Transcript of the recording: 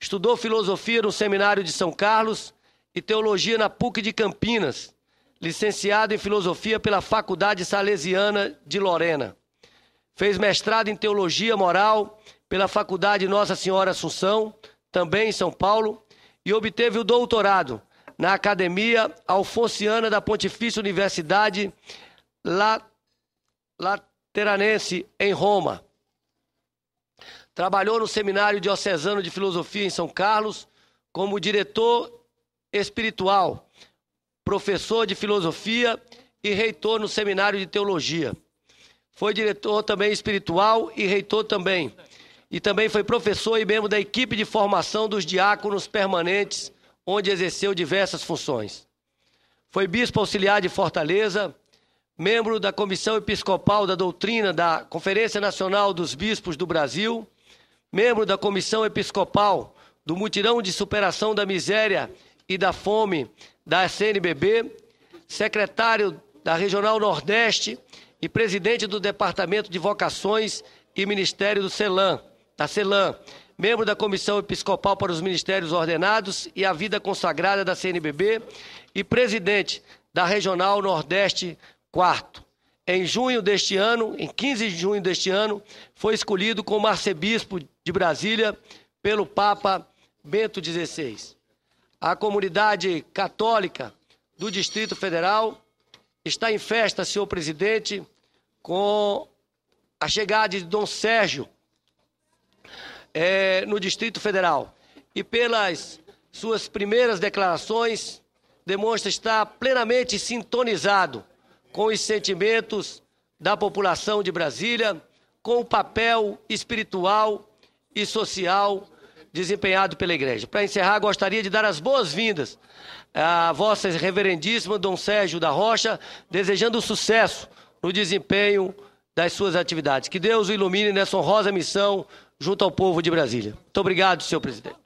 Estudou filosofia no Seminário de São Carlos e teologia na PUC de Campinas. Licenciado em filosofia pela Faculdade Salesiana de Lorena. Fez mestrado em teologia moral pela Faculdade Nossa Senhora Assunção, também em São Paulo, e obteve o doutorado na Academia Alfonsiana da Pontifícia Universidade Lateranense, em Roma. Trabalhou no Seminário Diocesano de Filosofia em São Carlos como diretor espiritual, professor de filosofia e reitor no Seminário de Teologia. Foi diretor também espiritual e reitor também. E também foi professor e membro da equipe de formação dos diáconos permanentes, onde exerceu diversas funções. Foi bispo auxiliar de Fortaleza, membro da Comissão Episcopal da Doutrina da Conferência Nacional dos Bispos do Brasil membro da Comissão Episcopal do Mutirão de Superação da Miséria e da Fome da CNBB, secretário da Regional Nordeste e presidente do Departamento de Vocações e Ministério do CELAM, da CELAM, membro da Comissão Episcopal para os Ministérios Ordenados e a Vida Consagrada da CNBB e presidente da Regional Nordeste Quarto em junho deste ano, em 15 de junho deste ano, foi escolhido como arcebispo de Brasília pelo Papa Bento XVI. A comunidade católica do Distrito Federal está em festa, senhor presidente, com a chegada de Dom Sérgio é, no Distrito Federal. E pelas suas primeiras declarações, demonstra estar plenamente sintonizado com os sentimentos da população de Brasília, com o papel espiritual e social desempenhado pela igreja. Para encerrar, gostaria de dar as boas-vindas a Vossa Reverendíssima Dom Sérgio da Rocha, desejando sucesso no desempenho das suas atividades. Que Deus o ilumine nessa honrosa missão junto ao povo de Brasília. Muito obrigado, senhor presidente.